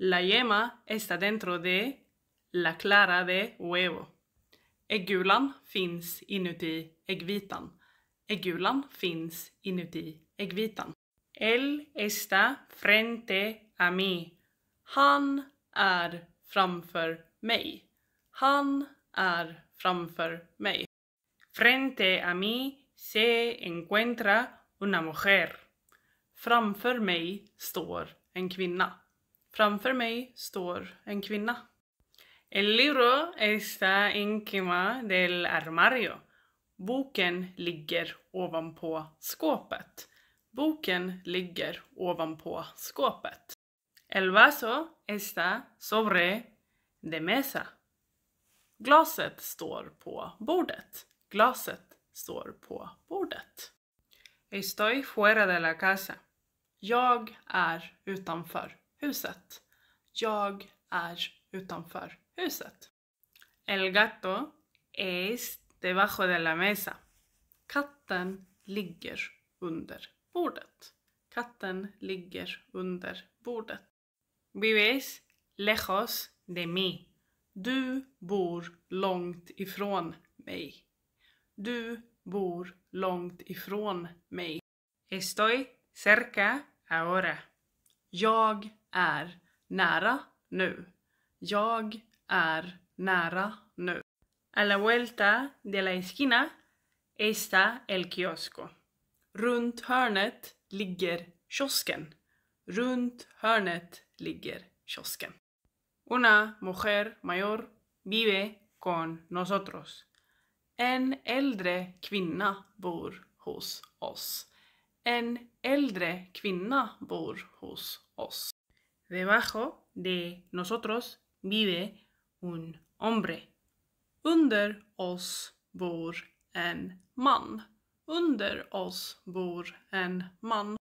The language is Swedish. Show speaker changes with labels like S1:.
S1: La yema está dentro de la clara de huevo. Äggulan finns inuti äggvitan. Äggulan finns inuti äggvitan. El está frente a mí. Han är framför mig. Han är framför mig. Frente a mí se encuentra una mujer. Framför mig står en kvinna. Framför mig står en kvinna. El libro está encima del armario. Boken ligger ovanpå skåpet. Boken ligger ovanpå skåpet. El vaso está sobre de mesa. Glaset står på bordet. Glaset står på bordet. Estoy fuera de la casa. Jag är utanför huset. Jag är utanför huset. El gato es debajo de la mesa. Katten ligger under bordet. Katten ligger under bordet. Vives lejos de mí. Du bor långt ifrån mig. Du bor långt ifrån mig. Estoy cerca ahora. Jag är nära nu. Jag är nära nu. A la vuelta de la esquina está el kiosco. Runt hörnet ligger kiosken. Runt hörnet ligger kiosken. Una mujer mayor vive con nosotros. En äldre kvinna bor hos oss. En äldre kvinna bor hos oss. Debajo de nosotros vive un hombre. Under OS bor en man. Under os bor en man.